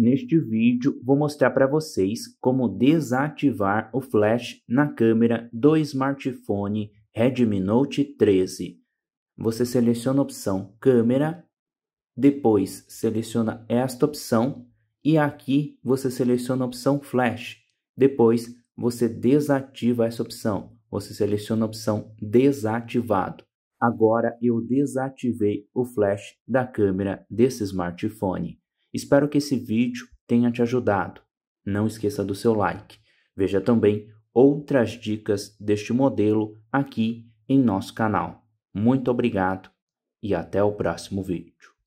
Neste vídeo, vou mostrar para vocês como desativar o flash na câmera do smartphone Redmi Note 13. Você seleciona a opção Câmera, depois seleciona esta opção e aqui você seleciona a opção Flash. Depois você desativa essa opção. Você seleciona a opção Desativado. Agora eu desativei o flash da câmera desse smartphone. Espero que esse vídeo tenha te ajudado. Não esqueça do seu like. Veja também outras dicas deste modelo aqui em nosso canal. Muito obrigado e até o próximo vídeo.